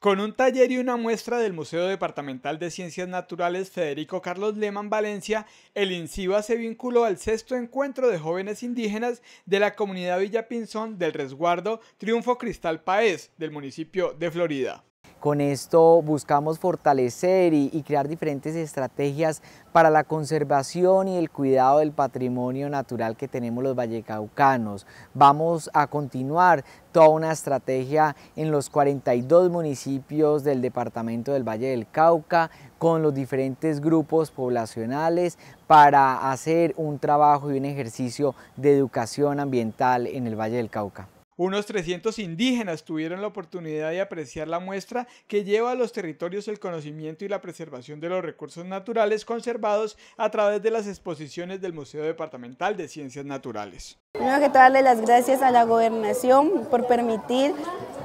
Con un taller y una muestra del Museo Departamental de Ciencias Naturales Federico Carlos Lehmann Valencia, el INCIBA se vinculó al sexto encuentro de jóvenes indígenas de la comunidad Villa Pinzón del resguardo Triunfo Cristal Paez del municipio de Florida. Con esto buscamos fortalecer y, crear diferentes estrategias para la conservación y el cuidado del patrimonio natural que tenemos los vallecaucanos. Vamos a continuar toda una estrategia en los 42 municipios del departamento del Valle del Cauca con los diferentes grupos poblacionales para hacer un trabajo y un ejercicio de educación ambiental en el Valle del Cauca. Unos 300 indígenas tuvieron la oportunidad de apreciar la muestra que lleva a los territorios el conocimiento y la preservación de los recursos naturales conservados a través de las exposiciones del Museo Departamental de Ciencias Naturales. Primero que todo, darle las gracias a la gobernación por permitir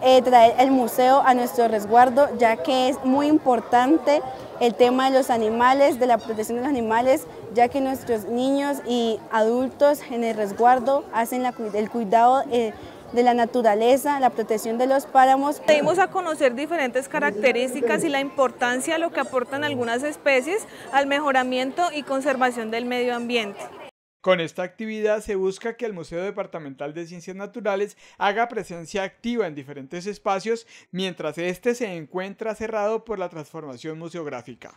eh, traer el museo a nuestro resguardo, ya que es muy importante el tema de los animales, de la protección de los animales, ya que nuestros niños y adultos en el resguardo hacen el cuidado. Eh, de la naturaleza, la protección de los páramos. Pedimos a conocer diferentes características y la importancia de lo que aportan algunas especies al mejoramiento y conservación del medio ambiente. Con esta actividad se busca que el Museo Departamental de Ciencias Naturales haga presencia activa en diferentes espacios mientras este se encuentra cerrado por la transformación museográfica.